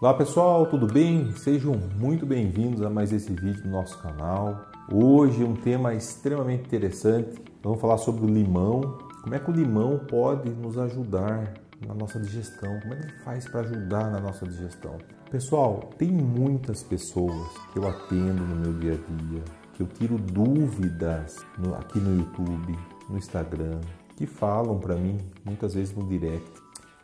Olá pessoal, tudo bem? Sejam muito bem-vindos a mais esse vídeo do nosso canal. Hoje um tema extremamente interessante. Vamos falar sobre o limão. Como é que o limão pode nos ajudar na nossa digestão? Como é que ele faz para ajudar na nossa digestão? Pessoal, tem muitas pessoas que eu atendo no meu dia a dia, que eu tiro dúvidas no, aqui no YouTube, no Instagram, que falam para mim, muitas vezes no direct,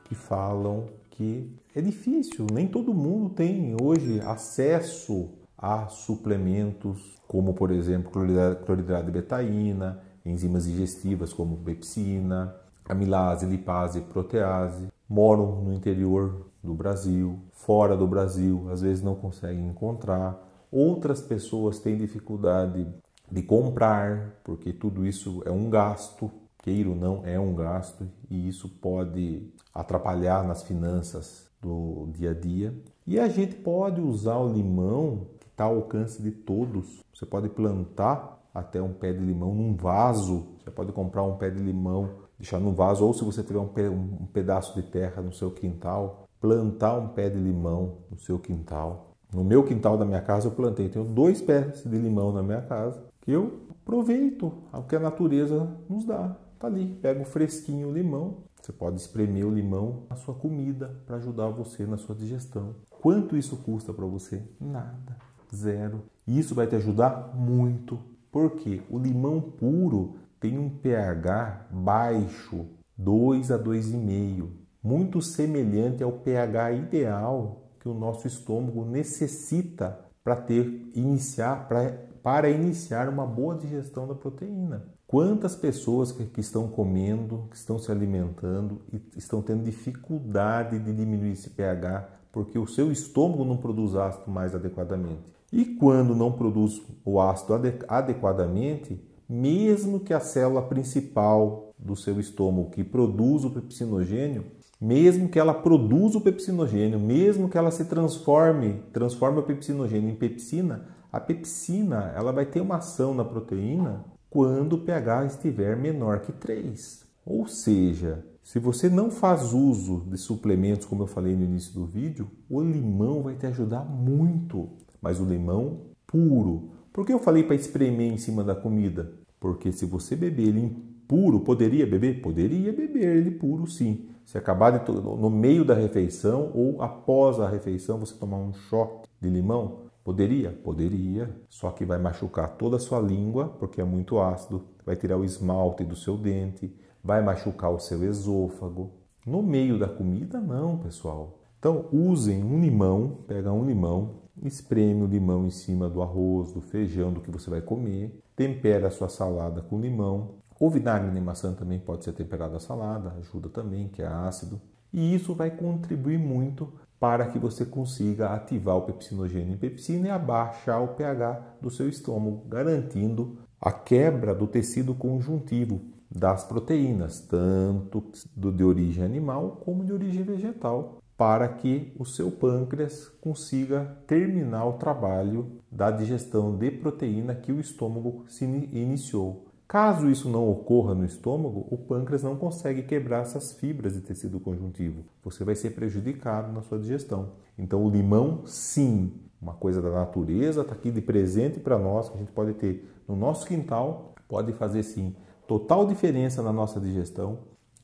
que falam que é difícil, nem todo mundo tem hoje acesso a suplementos como, por exemplo, cloridrato de betaína, enzimas digestivas como pepsina, amilase, lipase, protease. Moram no interior do Brasil, fora do Brasil, às vezes não conseguem encontrar. Outras pessoas têm dificuldade de comprar, porque tudo isso é um gasto queira ou não, é um gasto e isso pode atrapalhar nas finanças do dia a dia. E a gente pode usar o limão que está ao alcance de todos. Você pode plantar até um pé de limão num vaso. Você pode comprar um pé de limão, deixar no vaso, ou se você tiver um pedaço de terra no seu quintal, plantar um pé de limão no seu quintal. No meu quintal da minha casa eu plantei, tenho dois pés de limão na minha casa que eu aproveito o que a natureza nos dá tá ali. Pega o fresquinho limão. Você pode espremer o limão na sua comida para ajudar você na sua digestão. Quanto isso custa para você? Nada, zero. E isso vai te ajudar muito, porque o limão puro tem um pH baixo, 2 a 2,5, muito semelhante ao pH ideal que o nosso estômago necessita para ter iniciar para para iniciar uma boa digestão da proteína. Quantas pessoas que estão comendo, que estão se alimentando e estão tendo dificuldade de diminuir esse pH porque o seu estômago não produz ácido mais adequadamente. E quando não produz o ácido adequadamente, mesmo que a célula principal do seu estômago que produz o pepsinogênio, mesmo que ela produza o pepsinogênio, mesmo que ela se transforme, transforme o pepsinogênio em pepsina, a pepsina ela vai ter uma ação na proteína quando o pH estiver menor que 3. Ou seja, se você não faz uso de suplementos, como eu falei no início do vídeo, o limão vai te ajudar muito, mas o limão puro. Por que eu falei para espremer em cima da comida? Porque se você beber ele puro, poderia beber? Poderia beber ele puro, sim. Se acabar no meio da refeição ou após a refeição você tomar um choque de limão, Poderia? Poderia, só que vai machucar toda a sua língua, porque é muito ácido, vai tirar o esmalte do seu dente, vai machucar o seu esôfago. No meio da comida, não, pessoal. Então, usem um limão, pega um limão, espreme o limão em cima do arroz, do feijão, do que você vai comer, tempera a sua salada com limão. O vinagre de maçã também pode ser temperado a salada, ajuda também, que é ácido. E isso vai contribuir muito para que você consiga ativar o pepsinogênio em pepsina e abaixar o pH do seu estômago, garantindo a quebra do tecido conjuntivo das proteínas, tanto do de origem animal como de origem vegetal, para que o seu pâncreas consiga terminar o trabalho da digestão de proteína que o estômago se iniciou. Caso isso não ocorra no estômago, o pâncreas não consegue quebrar essas fibras de tecido conjuntivo. Você vai ser prejudicado na sua digestão. Então, o limão, sim, uma coisa da natureza, está aqui de presente para nós, que a gente pode ter no nosso quintal, pode fazer sim total diferença na nossa digestão.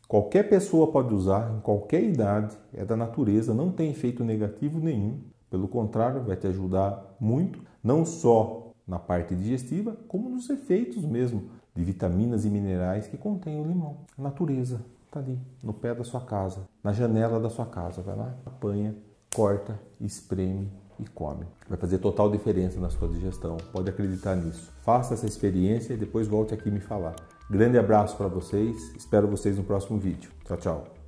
Qualquer pessoa pode usar, em qualquer idade, é da natureza, não tem efeito negativo nenhum. Pelo contrário, vai te ajudar muito, não só na parte digestiva, como nos efeitos mesmo de vitaminas e minerais que contém o limão. A natureza está ali, no pé da sua casa, na janela da sua casa. Vai lá, apanha, corta, espreme e come. Vai fazer total diferença na sua digestão, pode acreditar nisso. Faça essa experiência e depois volte aqui me falar. Grande abraço para vocês, espero vocês no próximo vídeo. Tchau, tchau.